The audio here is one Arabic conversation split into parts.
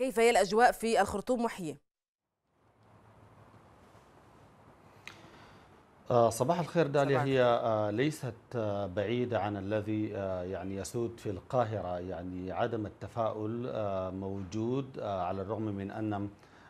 كيف هي الأجواء في الخرطوم محيي؟ آه، صباح الخير داليا صباح هي آه، ليست آه، بعيدة عن الذي يعني يسود في القاهرة يعني عدم التفاؤل موجود على الرغم من أن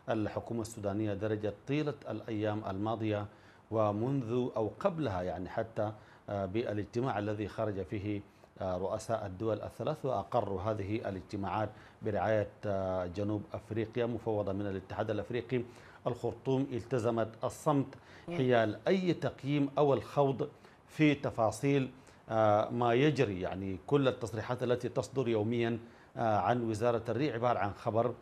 الحكومة السودانية درجت طيلة الأيام الماضية ومنذ أو قبلها يعني حتى بالاجتماع الذي خرج فيه رؤساء الدول الثلاث وأقروا هذه الاجتماعات برعاية آه، جنوب أفريقيا مفوضة من الاتحاد الأفريقي الخرطوم التزمت الصمت حيال يعني أي تقييم أو الخوض في تفاصيل آه، ما يجري يعني كل التصريحات التي تصدر يوميا آه، عن وزارة الري عبارة عن خبر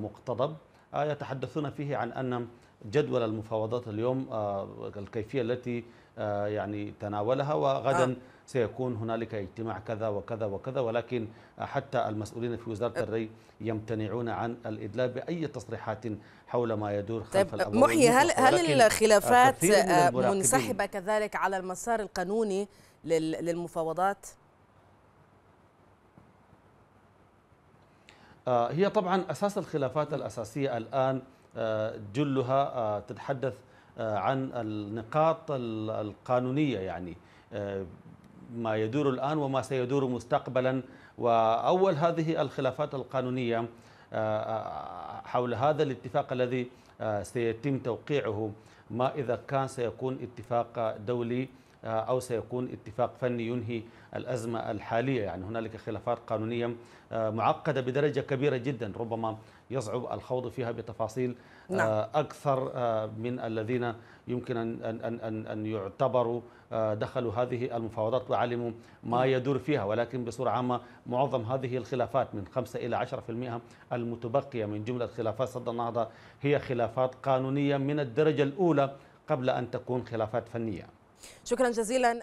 مقتضب آه، يتحدثون فيه عن أن جدول المفاوضات اليوم آه، الكيفية التي آه، يعني تناولها وغدا سيكون هنالك اجتماع كذا وكذا وكذا ولكن حتى المسؤولين في وزاره الري يمتنعون عن الادلاء باي تصريحات حول ما يدور طيب، خلف طيب محي هل هل الخلافات من منسحبه كذلك على المسار القانوني للمفاوضات؟ آه، هي طبعا أساس الخلافات الأساسية الآن آه، جلها آه، تتحدث عن النقاط القانونية يعني ما يدور الآن وما سيدور مستقبلا وأول هذه الخلافات القانونية حول هذا الاتفاق الذي سيتم توقيعه ما إذا كان سيكون اتفاق دولي آه، أو سيكون اتفاق فني ينهي الأزمة الحالية يعني هنالك خلافات قانونية آه، معقدة بدرجة كبيرة جدا ربما يصعب الخوض فيها بتفاصيل آه، نعم. أكثر من الذين يمكن أن, أن, أن, أن يعتبروا دخلوا هذه المفاوضات وعلموا ما نعم. يدور فيها ولكن بصورة عامة معظم هذه الخلافات من 5 إلى 10% المتبقية من جملة خلافات صد النهضة هي خلافات قانونية من الدرجة الأولى قبل أن تكون خلافات فنية شكرا جزيلا